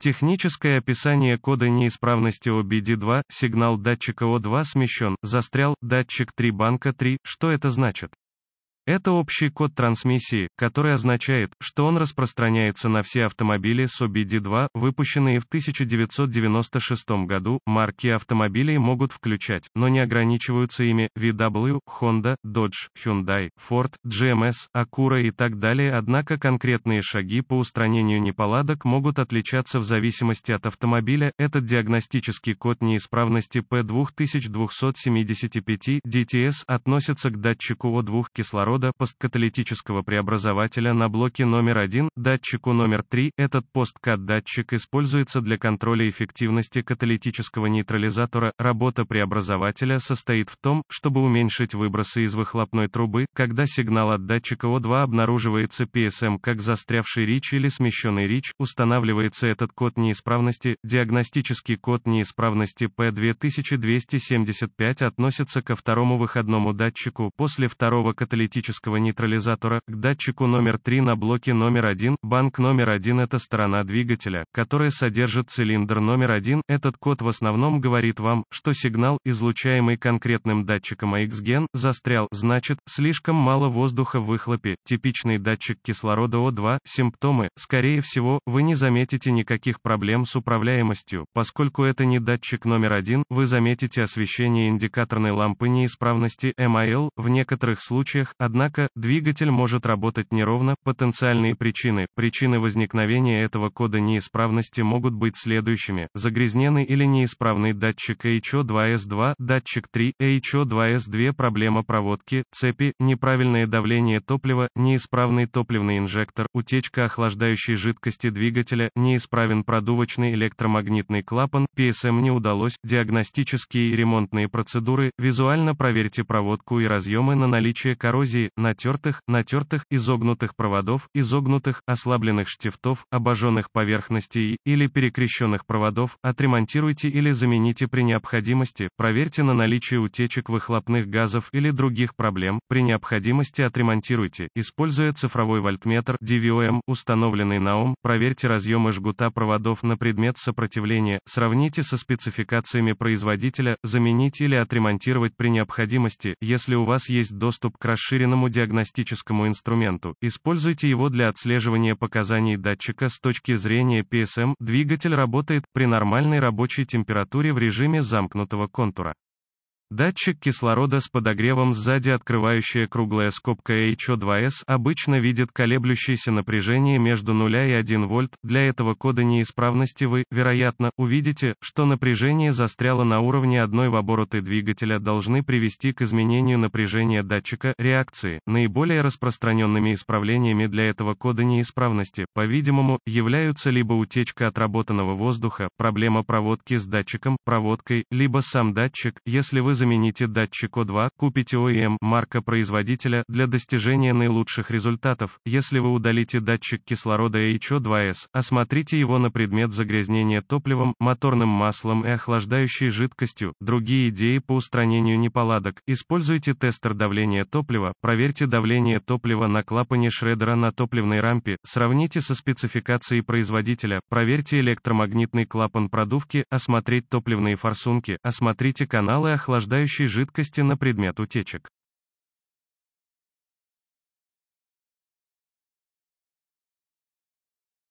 Техническое описание кода неисправности OBD2, сигнал датчика O2 смещен, застрял, датчик 3 банка 3, что это значит? Это общий код трансмиссии, который означает, что он распространяется на все автомобили с OBD2, выпущенные в 1996 году. Марки автомобилей могут включать, но не ограничиваются ими, VW, Honda, Dodge, Hyundai, Ford, GMS, эм Acura и так далее. Однако конкретные шаги по устранению неполадок могут отличаться в зависимости от автомобиля. Этот диагностический код неисправности P2275 DTS относится к датчику О2 кислорода диода посткаталитического преобразователя на блоке номер 1, датчику номер 3. Этот посткат-датчик используется для контроля эффективности каталитического нейтрализатора. Работа преобразователя состоит в том, чтобы уменьшить выбросы из выхлопной трубы, когда сигнал от датчика О2 обнаруживается PSM эм как застрявший рич или смещенный рич, устанавливается этот код неисправности, диагностический код неисправности P2275 относится ко второму выходному датчику после второго каталитического механического нейтрализатора, к датчику номер 3 на блоке номер 1, банк номер 1 это сторона двигателя, которая содержит цилиндр номер 1, этот код в основном говорит вам, что сигнал, излучаемый конкретным датчиком AX-ген, застрял, значит, слишком мало воздуха в выхлопе, типичный датчик кислорода О2, симптомы, скорее всего, вы не заметите никаких проблем с управляемостью, поскольку это не датчик номер 1, вы заметите освещение индикаторной лампы неисправности, MIL, а в некоторых случаях, одна Однако, двигатель может работать неровно, потенциальные причины, причины возникновения этого кода неисправности могут быть следующими, загрязненный или неисправный датчик HO2S2, датчик 3, HO2S2 проблема проводки, цепи, неправильное давление топлива, неисправный топливный инжектор, утечка охлаждающей жидкости двигателя, неисправен продувочный электромагнитный клапан, PSM не удалось, диагностические и ремонтные процедуры, визуально проверьте проводку и разъемы на наличие коррозии, копий, натертых, натертых, изогнутых проводов, изогнутых, ослабленных штифтов, обожженных поверхностей или перекрещенных проводов, отремонтируйте или замените при необходимости, проверьте на наличие утечек выхлопных газов или других проблем, при необходимости отремонтируйте, используя цифровой вольтметр DVOM, установленный на ОМ, проверьте разъемы жгута проводов на предмет сопротивления, сравните со спецификациями производителя, Замените или отремонтировать при необходимости, если у вас есть доступ к расширенному качественному диагностическому инструменту, используйте его для отслеживания показаний датчика с точки зрения PSM. Двигатель работает при нормальной рабочей температуре в режиме замкнутого контура. Датчик кислорода с подогревом сзади открывающая круглая скобка HO2S обычно видит колеблющееся напряжение между 0 и 1 вольт, для этого кода неисправности вы, вероятно, увидите, что напряжение застряло на уровне одной в обороты двигателя должны привести к изменению напряжения датчика, реакции. Наиболее распространенными исправлениями для этого кода неисправности, по-видимому, являются либо утечка отработанного воздуха, проблема проводки с датчиком, проводкой, либо сам датчик, если вы замените датчик О2, купите OEM эм, марка производителя, для достижения наилучших результатов. Если вы удалите датчик кислорода HO2S, осмотрите его на предмет загрязнения топливом, моторным маслом и охлаждающей жидкостью. Другие идеи по устранению неполадок. Используйте тестер давления топлива, проверьте давление топлива на клапане шредера на топливной рампе, сравните со спецификацией производителя, проверьте электромагнитный клапан продувки, осмотреть топливные форсунки, осмотрите каналы охлаждения охлаждающей жидкости на предмет утечек.